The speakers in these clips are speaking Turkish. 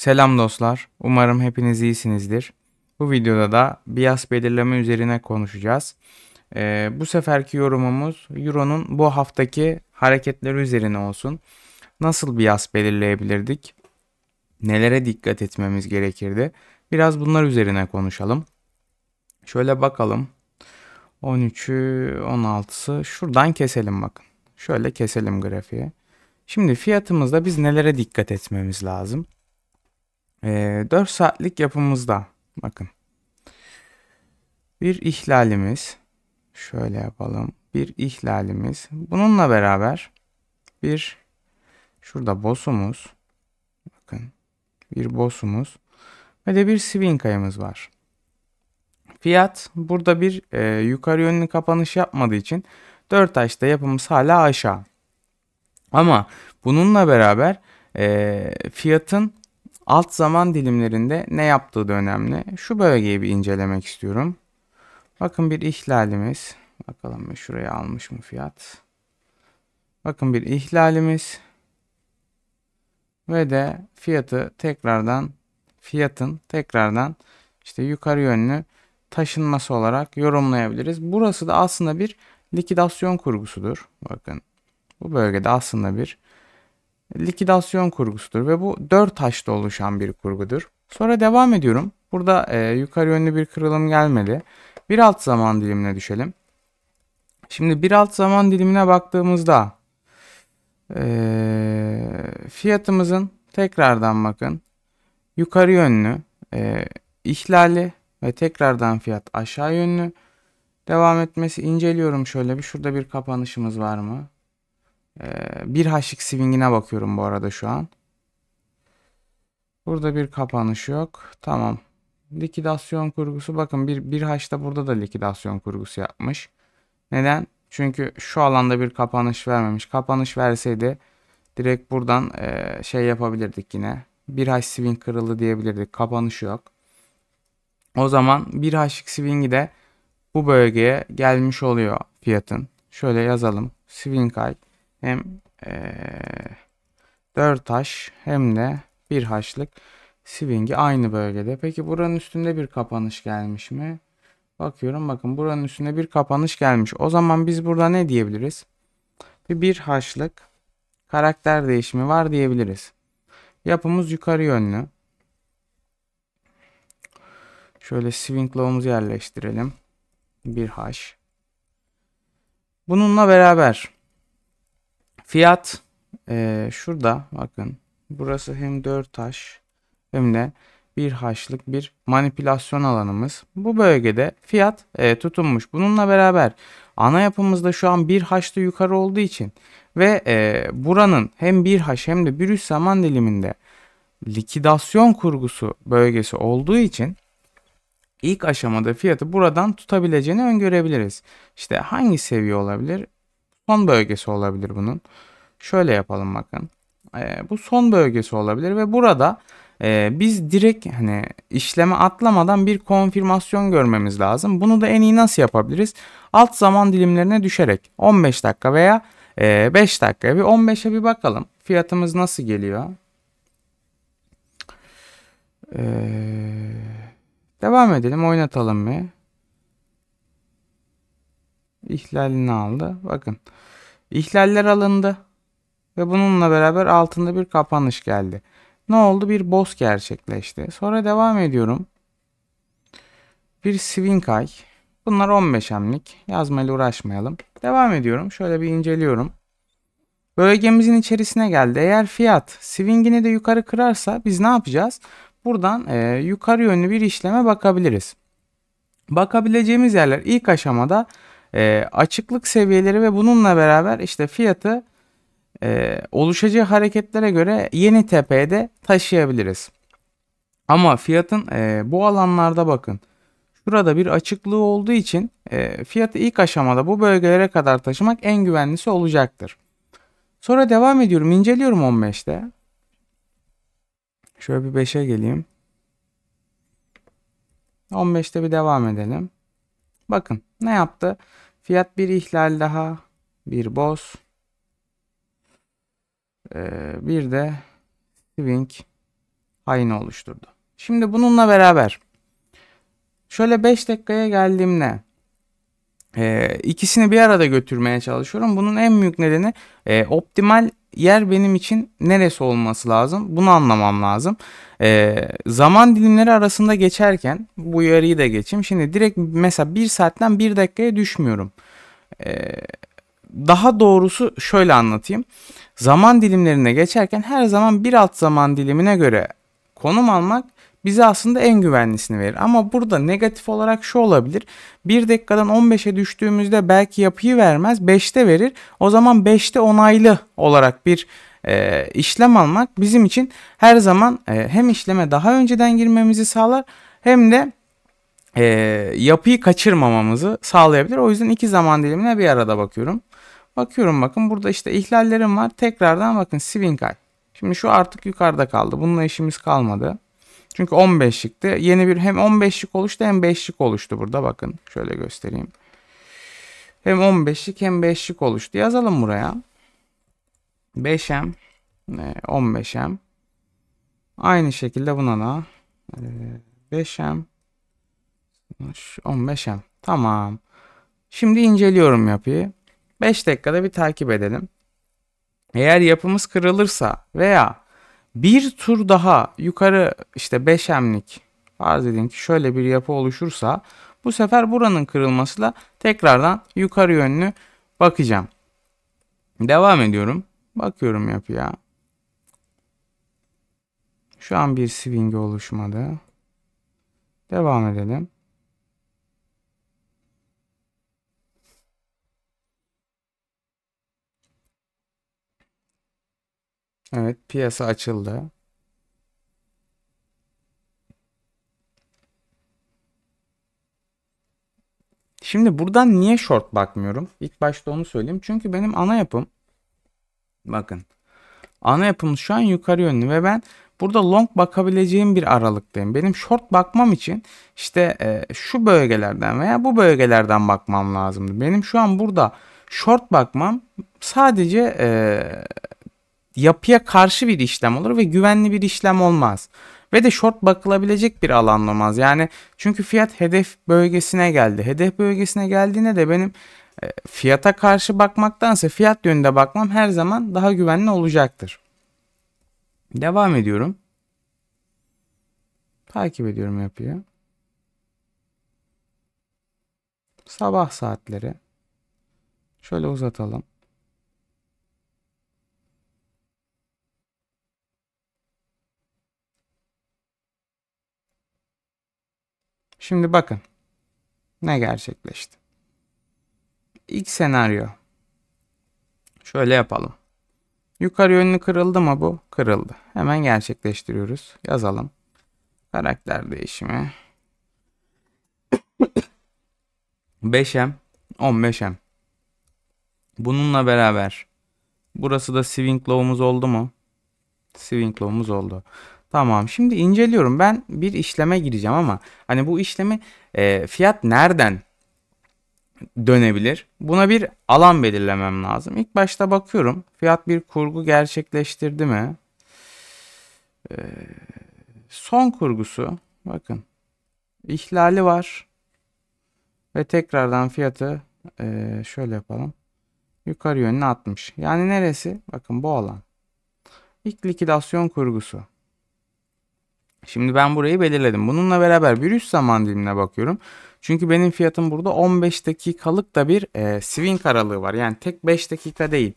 Selam dostlar, umarım hepiniz iyisinizdir. Bu videoda da bias belirleme üzerine konuşacağız. Ee, bu seferki yorumumuz Euro'nun bu haftaki hareketleri üzerine olsun. Nasıl bias belirleyebilirdik? Nelere dikkat etmemiz gerekirdi? Biraz bunlar üzerine konuşalım. Şöyle bakalım. 13'ü 16'sı şuradan keselim bakın. Şöyle keselim grafiği. Şimdi fiyatımızda biz nelere dikkat etmemiz lazım? e, ee, 4 saatlik yapımızda bakın bir ihlalimiz şöyle yapalım bir ihlalimiz bununla beraber bir şurada bosumuz bakın bir bosumuz ve de bir swing kayımız var. Fiyat burada bir e, yukarı yönlü kapanış yapmadığı için 4 açta yapımız hala aşağı. Ama bununla beraber e, fiyatın alt zaman dilimlerinde ne yaptığı da önemli. Şu bölgeyi bir incelemek istiyorum. Bakın bir ihlalimiz. Bakalım şuraya almış mı fiyat. Bakın bir ihlalimiz. Ve de fiyatı tekrardan fiyatın tekrardan işte yukarı yönlü taşınması olarak yorumlayabiliriz. Burası da aslında bir likidasyon kurgusudur. Bakın bu bölgede aslında bir likidasyon kurgusudur ve bu dört haçta oluşan bir kurgudur. Sonra devam ediyorum. Burada e, yukarı yönlü bir kırılım gelmedi. Bir alt zaman dilimine düşelim. Şimdi bir alt zaman dilimine baktığımızda e, fiyatımızın tekrardan bakın yukarı yönlü e, ihlali ve tekrardan fiyat aşağı yönlü devam etmesi inceliyorum şöyle bir şurada bir kapanışımız var mı? Ee, bir haşik swingine bakıyorum bu arada şu an. Burada bir kapanış yok. Tamam. Likidasyon kurgusu bakın bir, bir haşta burada da likidasyon kurgusu yapmış. Neden? Çünkü şu alanda bir kapanış vermemiş. Kapanış verseydi direkt buradan e, şey yapabilirdik yine. Bir haş swing kırıldı diyebilirdik. Kapanış yok. O zaman bir haşlık swingi de bu bölgeye gelmiş oluyor fiyatın. Şöyle yazalım. Swing high hem e, 4H hem de 1 haşlık swing'i aynı bölgede. Peki buranın üstünde bir kapanış gelmiş mi? Bakıyorum bakın buranın üstünde bir kapanış gelmiş. O zaman biz burada ne diyebiliriz? Bir 1H'lık karakter değişimi var diyebiliriz. Yapımız yukarı yönlü. Şöyle swing low'umuzu yerleştirelim. 1 haş. Bununla beraber Fiyat e, şurada bakın burası hem 4 taş hem de 1 haşlık bir manipülasyon alanımız. Bu bölgede fiyat e, tutunmuş. Bununla beraber ana yapımızda şu an 1 haşta yukarı olduğu için ve e, buranın hem 1 haş hem de bir üst zaman diliminde likidasyon kurgusu bölgesi olduğu için ilk aşamada fiyatı buradan tutabileceğini öngörebiliriz. İşte hangi seviye olabilir? son bölgesi olabilir bunun. Şöyle yapalım bakın. E, bu son bölgesi olabilir ve burada e, biz direkt hani işleme atlamadan bir konfirmasyon görmemiz lazım. Bunu da en iyi nasıl yapabiliriz? Alt zaman dilimlerine düşerek 15 dakika veya e, 5 dakika bir 15'e bir bakalım. Fiyatımız nasıl geliyor? Ee, devam edelim oynatalım mı? ihlalini aldı. Bakın ihlaller alındı ve bununla beraber altında bir kapanış geldi. Ne oldu? Bir boz gerçekleşti. Sonra devam ediyorum. Bir swing ay. Bunlar 15 hemlik. Yazmayla uğraşmayalım. Devam ediyorum. Şöyle bir inceliyorum. Bölgemizin içerisine geldi. Eğer fiyat swingini de yukarı kırarsa biz ne yapacağız? Buradan e, yukarı yönlü bir işleme bakabiliriz. Bakabileceğimiz yerler ilk aşamada e, açıklık seviyeleri ve bununla beraber işte fiyatı e, oluşacağı hareketlere göre yeni tepeye de taşıyabiliriz. Ama fiyatın e, bu alanlarda bakın. Şurada bir açıklığı olduğu için e, fiyatı ilk aşamada bu bölgelere kadar taşımak en güvenlisi olacaktır. Sonra devam ediyorum. inceliyorum 15'te. Şöyle bir 5'e geleyim. 15'te bir devam edelim. Bakın ne yaptı? Fiyat bir ihlal daha. Bir boz. Ee, bir de swing aynı oluşturdu. Şimdi bununla beraber şöyle 5 dakikaya geldiğimde e, ikisini bir arada götürmeye çalışıyorum. Bunun en büyük nedeni e, optimal yer benim için neresi olması lazım? Bunu anlamam lazım. E, zaman dilimleri arasında geçerken bu uyarıyı da geçeyim. Şimdi direkt mesela bir saatten bir dakikaya düşmüyorum. E, daha doğrusu şöyle anlatayım. Zaman dilimlerine geçerken her zaman bir alt zaman dilimine göre konum almak bize aslında en güvenlisini verir. Ama burada negatif olarak şu olabilir. 1 dakikadan 15'e düştüğümüzde belki yapıyı vermez 5'te verir. O zaman 5'te onaylı olarak bir e, işlem almak bizim için her zaman e, hem işleme daha önceden girmemizi sağlar hem de e, yapıyı kaçırmamamızı sağlayabilir. O yüzden iki zaman dilimine bir arada bakıyorum. Bakıyorum bakın burada işte ihlallerim var. Tekrardan bakın swing high. Şimdi şu artık yukarıda kaldı. Bununla işimiz kalmadı. Çünkü 15'likti. Yeni bir hem 15'lik oluştu hem 5'lik oluştu burada bakın. Şöyle göstereyim. Hem 15'lik hem 5'lik oluştu. Yazalım buraya. 5M 15M e, Aynı şekilde buna da 5M e, 15M Tamam. Şimdi inceliyorum yapıyı. 5 dakikada bir takip edelim. Eğer yapımız kırılırsa veya bir tur daha yukarı işte beşemlik farz edin ki şöyle bir yapı oluşursa bu sefer buranın kırılmasıyla tekrardan yukarı yönlü bakacağım. Devam ediyorum. Bakıyorum yapıya. Şu an bir swing oluşmadı. Devam edelim. Evet piyasa açıldı. Şimdi buradan niye short bakmıyorum? İlk başta onu söyleyeyim. Çünkü benim ana yapım bakın ana yapım şu an yukarı yönlü ve ben burada long bakabileceğim bir aralıktayım. Benim short bakmam için işte e, şu bölgelerden veya bu bölgelerden bakmam lazımdı. Benim şu an burada short bakmam sadece e, yapıya karşı bir işlem olur ve güvenli bir işlem olmaz. Ve de short bakılabilecek bir alan olmaz. Yani çünkü fiyat hedef bölgesine geldi. Hedef bölgesine geldiğinde de benim e, fiyata karşı bakmaktansa fiyat yönünde bakmam her zaman daha güvenli olacaktır. Devam ediyorum. Takip ediyorum yapıyı. Sabah saatleri. Şöyle uzatalım. Şimdi bakın. Ne gerçekleşti? İlk senaryo. Şöyle yapalım. Yukarı yönlü kırıldı mı bu? Kırıldı. Hemen gerçekleştiriyoruz. Yazalım. Karakter değişimi. 5M 15M. Bununla beraber burası da swing low'umuz oldu mu? Swing low'umuz oldu. Tamam şimdi inceliyorum ben bir işleme gireceğim ama hani bu işlemi e, fiyat nereden dönebilir? Buna bir alan belirlemem lazım. İlk başta bakıyorum fiyat bir kurgu gerçekleştirdi mi? E, son kurgusu bakın ihlali var ve tekrardan fiyatı e, şöyle yapalım yukarı yönüne atmış. Yani neresi? Bakın bu alan. İlk likidasyon kurgusu. Şimdi ben burayı belirledim. Bununla beraber bir üst zaman dilimine bakıyorum. Çünkü benim fiyatım burada 15 dakikalık da bir e, swing aralığı var. Yani tek 5 dakika değil.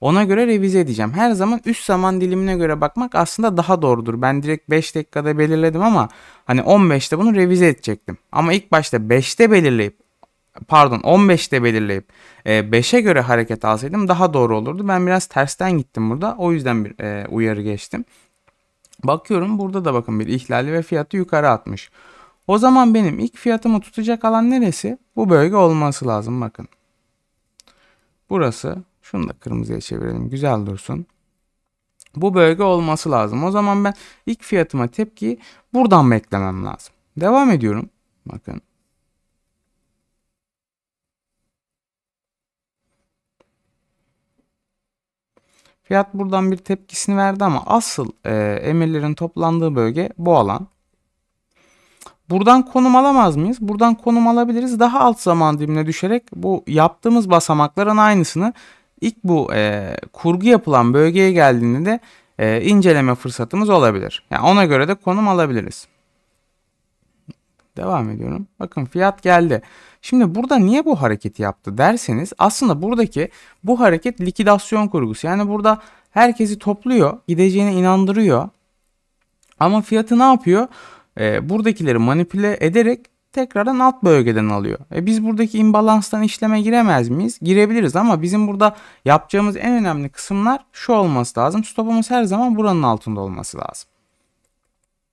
Ona göre revize edeceğim. Her zaman üst zaman dilimine göre bakmak aslında daha doğrudur. Ben direkt 5 dakikada belirledim ama hani 15'te bunu revize edecektim. Ama ilk başta 5'te belirleyip pardon 15'te belirleyip 5'e göre hareket alsaydım daha doğru olurdu. Ben biraz tersten gittim burada. O yüzden bir e, uyarı geçtim. Bakıyorum burada da bakın bir ihlali ve fiyatı yukarı atmış. O zaman benim ilk fiyatımı tutacak alan neresi? Bu bölge olması lazım bakın. Burası. Şunu da kırmızıya çevirelim. Güzel dursun. Bu bölge olması lazım. O zaman ben ilk fiyatıma tepki buradan beklemem lazım. Devam ediyorum. Bakın. Fiyat buradan bir tepkisini verdi ama asıl e, emirlerin toplandığı bölge bu alan. Buradan konum alamaz mıyız? Buradan konum alabiliriz. Daha alt zaman dilimine düşerek bu yaptığımız basamakların aynısını ilk bu e, kurgu yapılan bölgeye geldiğinde de e, inceleme fırsatımız olabilir. Yani ona göre de konum alabiliriz. Devam ediyorum. Bakın fiyat geldi. Şimdi burada niye bu hareketi yaptı derseniz aslında buradaki bu hareket likidasyon kurgusu. Yani burada herkesi topluyor, gideceğine inandırıyor. Ama fiyatı ne yapıyor? E, buradakileri manipüle ederek tekrardan alt bölgeden alıyor. E biz buradaki imbalanstan işleme giremez miyiz? Girebiliriz ama bizim burada yapacağımız en önemli kısımlar şu olması lazım. Stopumuz her zaman buranın altında olması lazım.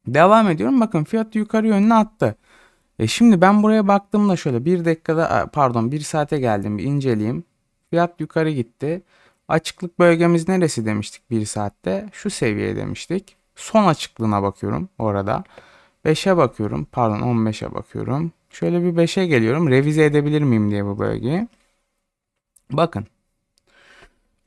Devam ediyorum. Bakın fiyatı yukarı yönüne attı. E şimdi ben buraya baktığımda şöyle bir dakikada pardon bir saate geldim bir inceleyeyim. Fiyat yukarı gitti. Açıklık bölgemiz neresi demiştik bir saatte? Şu seviye demiştik. Son açıklığına bakıyorum orada. 5'e bakıyorum. Pardon 15'e bakıyorum. Şöyle bir 5'e geliyorum. Revize edebilir miyim diye bu bölgeyi. Bakın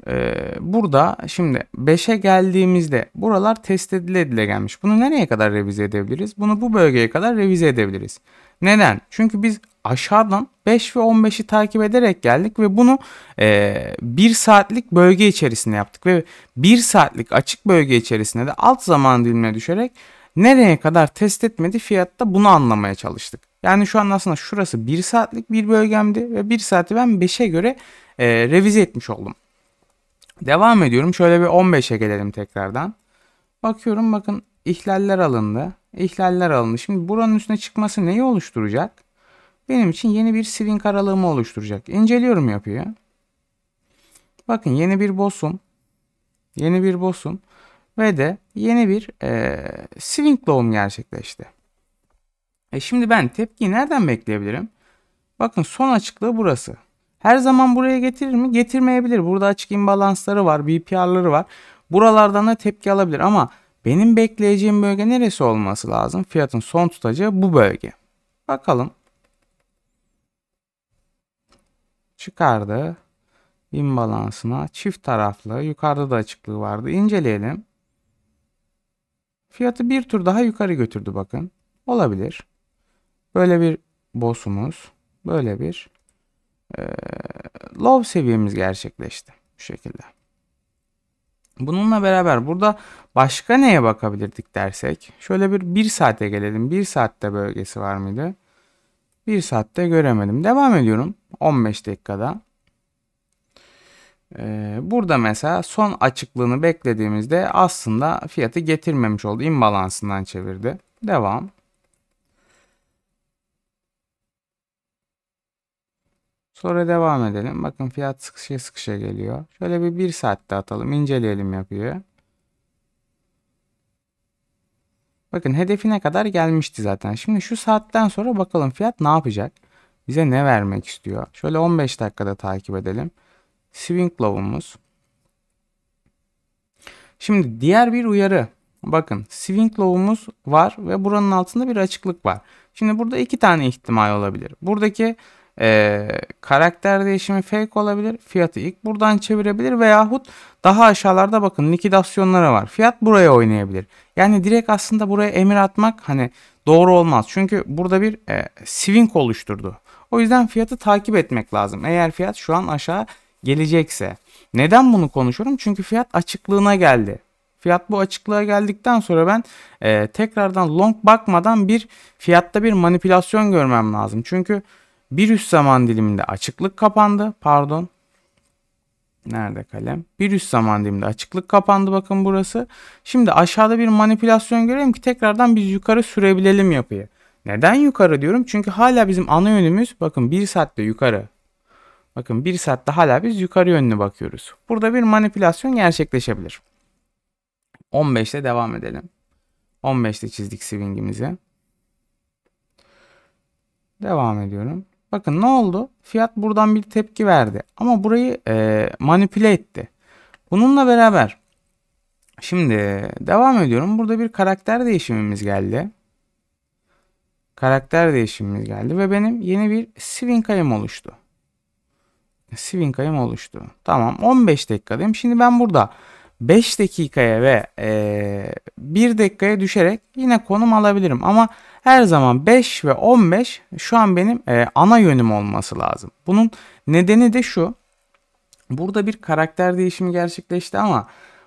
ee, burada şimdi 5'e geldiğimizde buralar test edile edile gelmiş. Bunu nereye kadar revize edebiliriz? Bunu bu bölgeye kadar revize edebiliriz. Neden? Çünkü biz aşağıdan 5 ve 15'i takip ederek geldik ve bunu e, saatlik bölge içerisinde yaptık. Ve 1 saatlik açık bölge içerisinde de alt zaman dilimine düşerek nereye kadar test etmedi fiyatta bunu anlamaya çalıştık. Yani şu an aslında şurası 1 saatlik bir bölgemdi ve 1 saati ben 5'e göre e, revize etmiş oldum. Devam ediyorum. Şöyle bir 15'e gelelim tekrardan. Bakıyorum bakın ihlaller alındı. İhlaller alındı. Şimdi buranın üstüne çıkması neyi oluşturacak? Benim için yeni bir swing aralığımı oluşturacak. İnceliyorum yapıyı. Bakın yeni bir boss'um. Yeni bir boss'um. Ve de yeni bir e, swing low'um gerçekleşti. E şimdi ben tepkiyi nereden bekleyebilirim? Bakın son açıklığı burası. Her zaman buraya getirir mi? Getirmeyebilir. Burada açık imbalansları var, BPR'ları var. Buralardan da tepki alabilir ama benim bekleyeceğim bölge neresi olması lazım? Fiyatın son tutacağı bu bölge. Bakalım. Çıkardı. İmbalansına çift taraflı. Yukarıda da açıklığı vardı. İnceleyelim. Fiyatı bir tur daha yukarı götürdü bakın. Olabilir. Böyle bir bosumuz, Böyle bir e, ee, low seviyemiz gerçekleşti bu şekilde. Bununla beraber burada başka neye bakabilirdik dersek şöyle bir 1 saate gelelim. 1 saatte bölgesi var mıydı? 1 saatte göremedim. Devam ediyorum 15 dakikada. Ee, burada mesela son açıklığını beklediğimizde aslında fiyatı getirmemiş oldu. imbalansından çevirdi. Devam. Sonra devam edelim. Bakın fiyat sıkışa sıkışa geliyor. Şöyle bir 1 saatte atalım. inceleyelim yapıyor. Bakın hedefine kadar gelmişti zaten. Şimdi şu saatten sonra bakalım fiyat ne yapacak? Bize ne vermek istiyor? Şöyle 15 dakikada takip edelim. Swing low'umuz. Şimdi diğer bir uyarı. Bakın swing low'umuz var ve buranın altında bir açıklık var. Şimdi burada iki tane ihtimal olabilir. Buradaki ee, karakter değişimi fake olabilir. Fiyatı ilk buradan çevirebilir veyahut daha aşağılarda bakın likidasyonlara var. Fiyat buraya oynayabilir. Yani direkt aslında buraya emir atmak hani doğru olmaz. Çünkü burada bir e, swing oluşturdu. O yüzden fiyatı takip etmek lazım. Eğer fiyat şu an aşağı gelecekse. Neden bunu konuşuyorum? Çünkü fiyat açıklığına geldi. Fiyat bu açıklığa geldikten sonra ben e, tekrardan long bakmadan bir fiyatta bir manipülasyon görmem lazım. Çünkü bir üst zaman diliminde açıklık kapandı. Pardon. Nerede kalem? Bir üst zaman diliminde açıklık kapandı bakın burası. Şimdi aşağıda bir manipülasyon görelim ki tekrardan biz yukarı sürebilelim yapıyı. Neden yukarı diyorum? Çünkü hala bizim ana yönümüz bakın 1 saatte yukarı. Bakın 1 saatte hala biz yukarı yönlü bakıyoruz. Burada bir manipülasyon gerçekleşebilir. 15'te devam edelim. 15'te çizdik swingimizi. Devam ediyorum. Bakın ne oldu? Fiyat buradan bir tepki verdi. Ama burayı e, manipüle etti. Bununla beraber şimdi devam ediyorum. Burada bir karakter değişimimiz geldi. Karakter değişimimiz geldi ve benim yeni bir swing kayım oluştu. Swing kayım oluştu. Tamam 15 dakikadayım. Şimdi ben burada 5 dakikaya ve e, 1 dakikaya düşerek yine konum alabilirim. Ama her zaman 5 ve 15 şu an benim e, ana yönüm olması lazım. Bunun nedeni de şu. Burada bir karakter değişimi gerçekleşti ama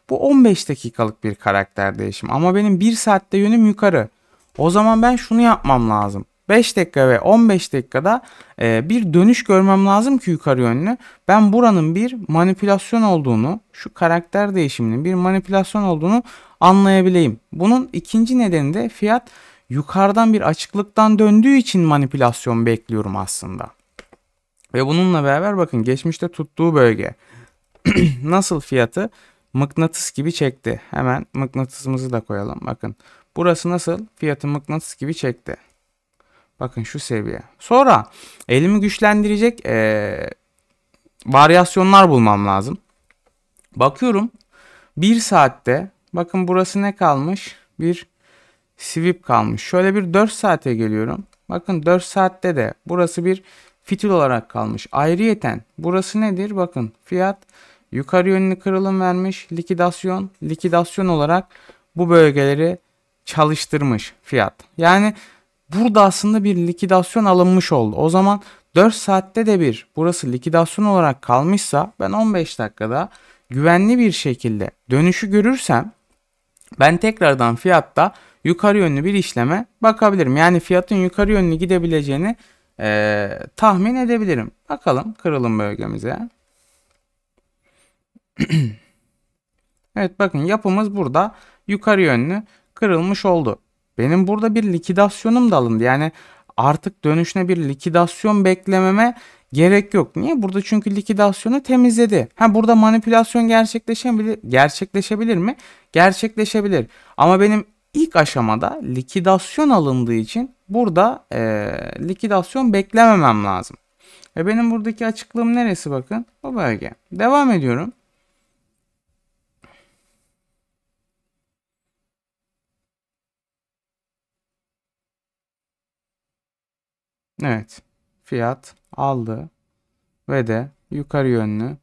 bu 15 dakikalık bir karakter değişimi. Ama benim 1 saatte yönüm yukarı. O zaman ben şunu yapmam lazım. 5 dakika ve 15 dakikada e, bir dönüş görmem lazım ki yukarı yönlü. Ben buranın bir manipülasyon olduğunu, şu karakter değişiminin bir manipülasyon olduğunu anlayabileyim. Bunun ikinci nedeni de fiyat yukarıdan bir açıklıktan döndüğü için manipülasyon bekliyorum aslında. Ve bununla beraber bakın geçmişte tuttuğu bölge nasıl fiyatı mıknatıs gibi çekti. Hemen mıknatısımızı da koyalım. Bakın burası nasıl fiyatı mıknatıs gibi çekti. Bakın şu seviye. Sonra elimi güçlendirecek ee, varyasyonlar bulmam lazım. Bakıyorum bir saatte bakın burası ne kalmış? Bir sivip kalmış. Şöyle bir 4 saate geliyorum. Bakın 4 saatte de burası bir fitil olarak kalmış. Ayrıyeten burası nedir? Bakın fiyat yukarı yönlü kırılım vermiş. Likidasyon, likidasyon olarak bu bölgeleri çalıştırmış fiyat. Yani burada aslında bir likidasyon alınmış oldu. O zaman 4 saatte de bir burası likidasyon olarak kalmışsa ben 15 dakikada güvenli bir şekilde dönüşü görürsem ben tekrardan fiyatta yukarı yönlü bir işleme bakabilirim. Yani fiyatın yukarı yönlü gidebileceğini e, tahmin edebilirim. Bakalım kırılım bölgemize. evet bakın yapımız burada yukarı yönlü kırılmış oldu. Benim burada bir likidasyonum da alındı. Yani artık dönüşüne bir likidasyon beklememe gerek yok. Niye? Burada çünkü likidasyonu temizledi. Ha burada manipülasyon gerçekleşebilir, gerçekleşebilir mi? Gerçekleşebilir. Ama benim ilk aşamada likidasyon alındığı için burada e, likidasyon beklememem lazım. Ve benim buradaki açıklığım neresi bakın? Bu bölge. Devam ediyorum. Evet. Fiyat aldı ve de yukarı yönlü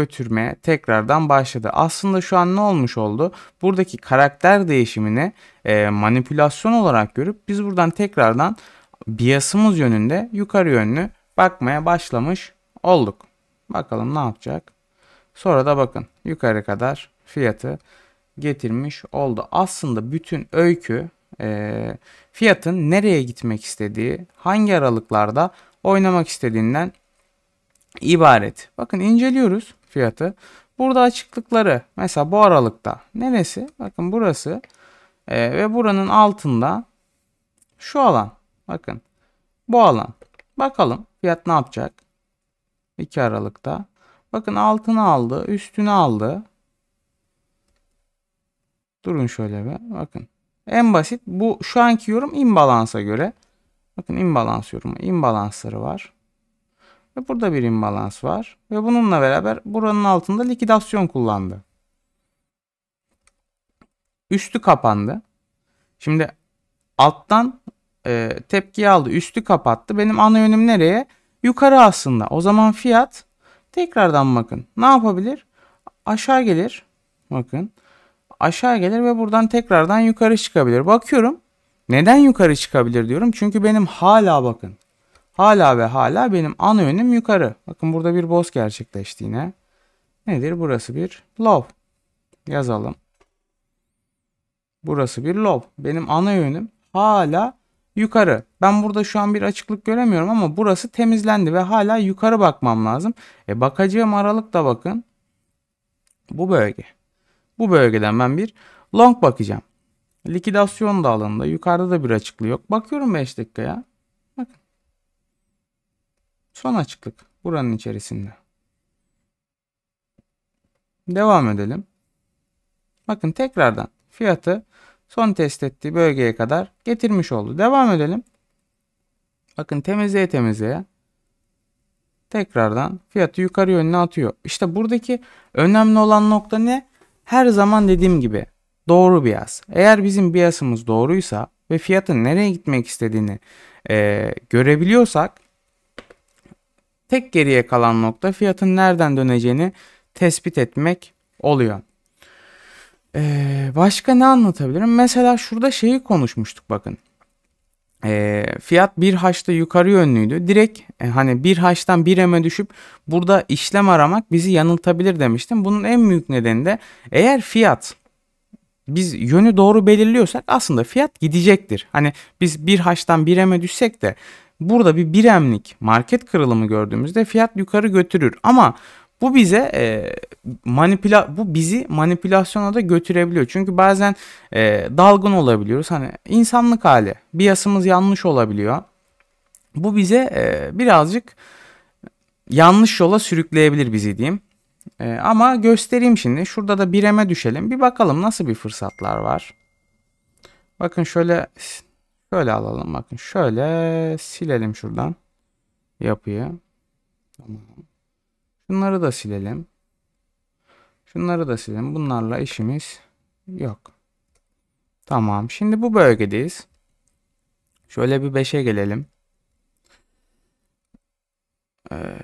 götürmeye tekrardan başladı. Aslında şu an ne olmuş oldu? Buradaki karakter değişimini e, manipülasyon olarak görüp biz buradan tekrardan biasımız yönünde yukarı yönlü bakmaya başlamış olduk. Bakalım ne yapacak? Sonra da bakın yukarı kadar fiyatı getirmiş oldu. Aslında bütün öykü e, fiyatın nereye gitmek istediği, hangi aralıklarda oynamak istediğinden ibaret. Bakın inceliyoruz fiyatı. Burada açıklıkları mesela bu aralıkta neresi? Bakın burası e, ve buranın altında şu alan. Bakın bu alan. Bakalım fiyat ne yapacak? 2 Aralık'ta. Bakın altını aldı, üstünü aldı. Durun şöyle bir. Bakın. En basit bu şu anki yorum imbalansa göre. Bakın imbalans yorumu. imbalansları var. Ve burada bir imbalans var. Ve bununla beraber buranın altında likidasyon kullandı. Üstü kapandı. Şimdi alttan e, tepki aldı. Üstü kapattı. Benim ana yönüm nereye? Yukarı aslında. O zaman fiyat tekrardan bakın. Ne yapabilir? Aşağı gelir. Bakın. Aşağı gelir ve buradan tekrardan yukarı çıkabilir. Bakıyorum. Neden yukarı çıkabilir diyorum. Çünkü benim hala bakın. Hala ve hala benim ana yönüm yukarı. Bakın burada bir boz gerçekleşti yine. Nedir? Burası bir low. Yazalım. Burası bir low. Benim ana yönüm hala yukarı. Ben burada şu an bir açıklık göremiyorum ama burası temizlendi ve hala yukarı bakmam lazım. E bakacağım aralık da bakın. Bu bölge. Bu bölgeden ben bir long bakacağım. Likidasyon da alanında, Yukarıda da bir açıklığı yok. Bakıyorum 5 dakikaya. Son açıklık buranın içerisinde. Devam edelim. Bakın tekrardan fiyatı son test ettiği bölgeye kadar getirmiş oldu. Devam edelim. Bakın temizleye temizleye tekrardan fiyatı yukarı yönüne atıyor. İşte buradaki önemli olan nokta ne? Her zaman dediğim gibi doğru bias. Eğer bizim biasımız doğruysa ve fiyatın nereye gitmek istediğini e, görebiliyorsak Tek geriye kalan nokta fiyatın nereden döneceğini tespit etmek oluyor. Ee, başka ne anlatabilirim? Mesela şurada şeyi konuşmuştuk bakın. E, fiyat 1H'da yukarı yönlüydü. Direkt e, hani 1H'dan 1 eme düşüp burada işlem aramak bizi yanıltabilir demiştim. Bunun en büyük nedeni de eğer fiyat biz yönü doğru belirliyorsak aslında fiyat gidecektir. Hani biz 1H'dan 1 eme düşsek de Burada bir biremlik market kırılımı gördüğümüzde fiyat yukarı götürür ama bu bize e, manipüla bu bizi manipülasyona da götürebiliyor. Çünkü bazen e, dalgın olabiliyoruz. Hani insanlık hali. Biyasımız yanlış olabiliyor. Bu bize e, birazcık yanlış yola sürükleyebilir bizi diyeyim. E, ama göstereyim şimdi. Şurada da bireme düşelim. Bir bakalım nasıl bir fırsatlar var. Bakın şöyle Şöyle alalım bakın. Şöyle silelim şuradan yapıyı. Tamam. Şunları da silelim. Şunları da silelim. Bunlarla işimiz yok. Tamam. Şimdi bu bölgedeyiz. Şöyle bir 5'e gelelim. Ee,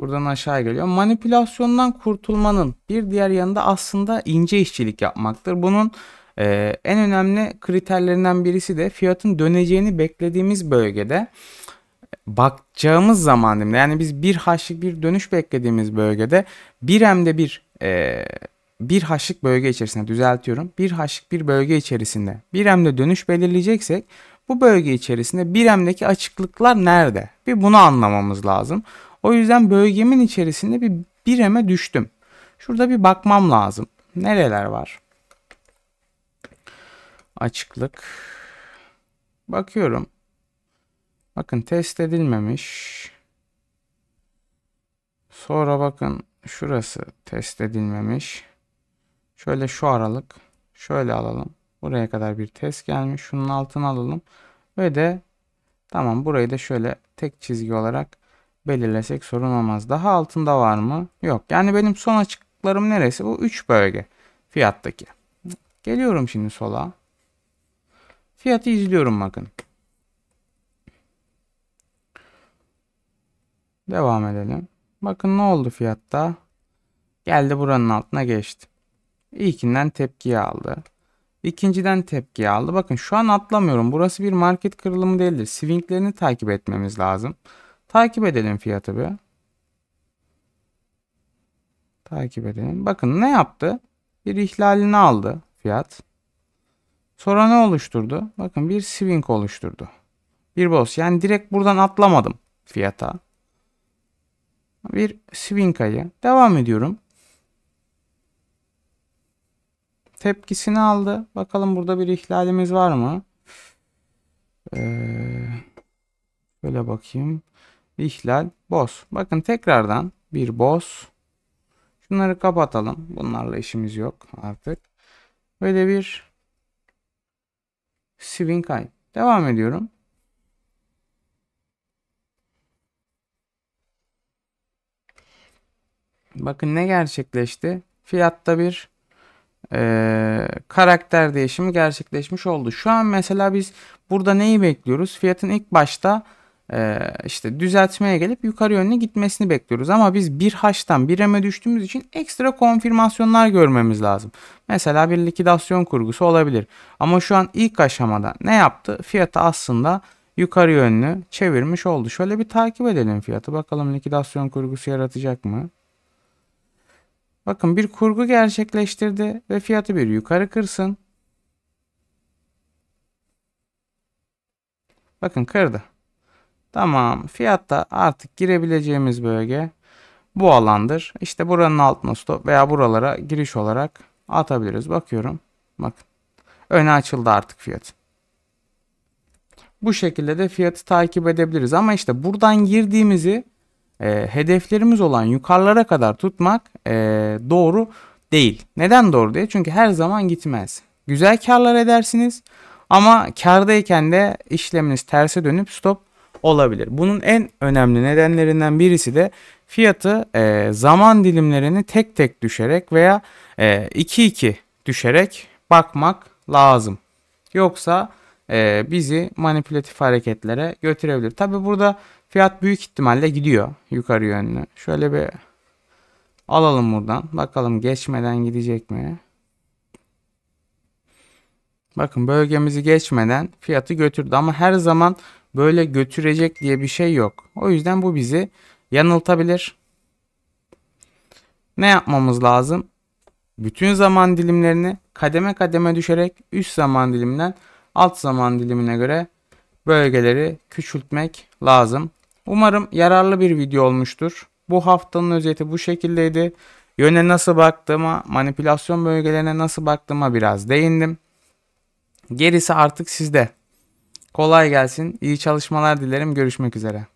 Buradan aşağı geliyor. Manipülasyondan kurtulmanın bir diğer yanında aslında ince işçilik yapmaktır. Bunun e, en önemli kriterlerinden birisi de fiyatın döneceğini beklediğimiz bölgede e, bakacağımız zaman yani biz bir haşlık bir dönüş beklediğimiz bölgede bir emde bir e, bir haşlık bölge içerisinde düzeltiyorum. Bir haşlık bir bölge içerisinde bir emde dönüş belirleyeceksek bu bölge içerisinde bir emdeki açıklıklar nerede? Bir bunu anlamamız lazım. O yüzden bölgemin içerisinde bir bireme düştüm. Şurada bir bakmam lazım. Nereler var? Açıklık. Bakıyorum. Bakın test edilmemiş. Sonra bakın şurası test edilmemiş. Şöyle şu aralık. Şöyle alalım. Buraya kadar bir test gelmiş. Şunun altını alalım. Ve de tamam burayı da şöyle tek çizgi olarak belirlesek sorun olmaz. Daha altında var mı? Yok. Yani benim son açıklarım neresi? Bu 3 bölge fiyattaki. Geliyorum şimdi sola. Fiyatı izliyorum bakın. Devam edelim. Bakın ne oldu fiyatta? Geldi buranın altına geçti. İlkinden tepkiyi aldı. İkinciden tepki aldı. Bakın şu an atlamıyorum. Burası bir market kırılımı değildir. Swinglerini takip etmemiz lazım. Takip edelim fiyatı bir. Takip edelim. Bakın ne yaptı? Bir ihlalini aldı fiyat. Sonra ne oluşturdu? Bakın bir swing oluşturdu. Bir boss. Yani direkt buradan atlamadım fiyata. Bir swing ayı. Devam ediyorum. Tepkisini aldı. Bakalım burada bir ihlalimiz var mı? Ee, böyle bakayım ihlal, boz. Bakın tekrardan bir boz. Şunları kapatalım. Bunlarla işimiz yok artık. Böyle bir swing kayıp. Devam ediyorum. Bakın ne gerçekleşti? Fiyatta bir e, karakter değişimi gerçekleşmiş oldu. Şu an mesela biz burada neyi bekliyoruz? Fiyatın ilk başta ee, işte düzeltmeye gelip yukarı yönlü gitmesini bekliyoruz. Ama biz bir haçtan bir eme düştüğümüz için ekstra konfirmasyonlar görmemiz lazım. Mesela bir likidasyon kurgusu olabilir. Ama şu an ilk aşamada ne yaptı? Fiyatı aslında yukarı yönlü çevirmiş oldu. Şöyle bir takip edelim fiyatı. Bakalım likidasyon kurgusu yaratacak mı? Bakın bir kurgu gerçekleştirdi ve fiyatı bir yukarı kırsın. Bakın kırdı. Tamam. Fiyatta artık girebileceğimiz bölge bu alandır. İşte buranın altına stop veya buralara giriş olarak atabiliriz. Bakıyorum. Bakın. Öne açıldı artık fiyat. Bu şekilde de fiyatı takip edebiliriz. Ama işte buradan girdiğimizi e, hedeflerimiz olan yukarılara kadar tutmak e, doğru değil. Neden doğru diye? Çünkü her zaman gitmez. Güzel karlar edersiniz ama kardayken de işleminiz terse dönüp stop olabilir. Bunun en önemli nedenlerinden birisi de fiyatı e, zaman dilimlerini tek tek düşerek veya 2-2 e, düşerek bakmak lazım. Yoksa e, bizi manipülatif hareketlere götürebilir. Tabi burada fiyat büyük ihtimalle gidiyor yukarı yönlü. Şöyle bir alalım buradan. Bakalım geçmeden gidecek mi? Bakın bölgemizi geçmeden fiyatı götürdü ama her zaman böyle götürecek diye bir şey yok. O yüzden bu bizi yanıltabilir. Ne yapmamız lazım? Bütün zaman dilimlerini kademe kademe düşerek üst zaman diliminden alt zaman dilimine göre bölgeleri küçültmek lazım. Umarım yararlı bir video olmuştur. Bu haftanın özeti bu şekildeydi. Yöne nasıl baktığıma, manipülasyon bölgelerine nasıl baktığıma biraz değindim. Gerisi artık sizde. Kolay gelsin. İyi çalışmalar dilerim. Görüşmek üzere.